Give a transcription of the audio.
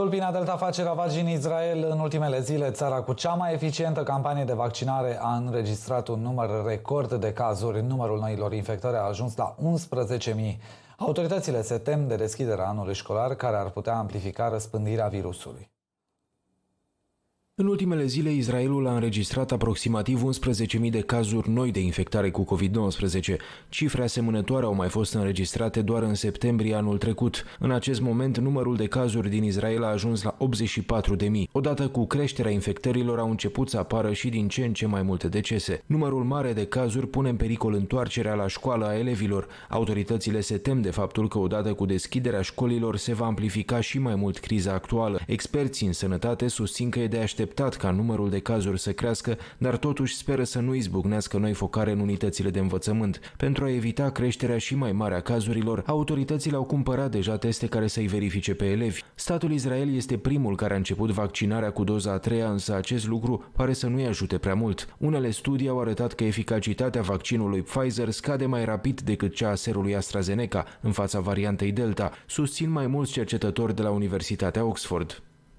Tulpina Delta face ravagii în Israel în ultimele zile. Țara cu cea mai eficientă campanie de vaccinare a înregistrat un număr record de cazuri. Numărul noilor infectări a ajuns la 11.000. Autoritățile se tem de deschiderea anului școlar care ar putea amplifica răspândirea virusului. În ultimele zile, Israelul a înregistrat aproximativ 11.000 de cazuri noi de infectare cu COVID-19. Cifre asemănătoare au mai fost înregistrate doar în septembrie anul trecut. În acest moment, numărul de cazuri din Israel a ajuns la 84.000. Odată cu creșterea infectărilor, au început să apară și din ce în ce mai multe decese. Numărul mare de cazuri pune în pericol întoarcerea la școală a elevilor. Autoritățile se tem de faptul că odată cu deschiderea școlilor se va amplifica și mai mult criza actuală. Experții în sănătate susțin că e de așteptat așteptat ca numărul de cazuri să crească, dar totuși speră să nu izbucnească noi focare în unitățile de învățământ. Pentru a evita creșterea și mai mare a cazurilor, autoritățile au cumpărat deja teste care să-i verifice pe elevi. Statul Israel este primul care a început vaccinarea cu doza a treia, însă acest lucru pare să nu-i ajute prea mult. Unele studii au arătat că eficacitatea vaccinului Pfizer scade mai rapid decât cea a serului AstraZeneca în fața variantei Delta, susțin mai mulți cercetători de la Universitatea Oxford.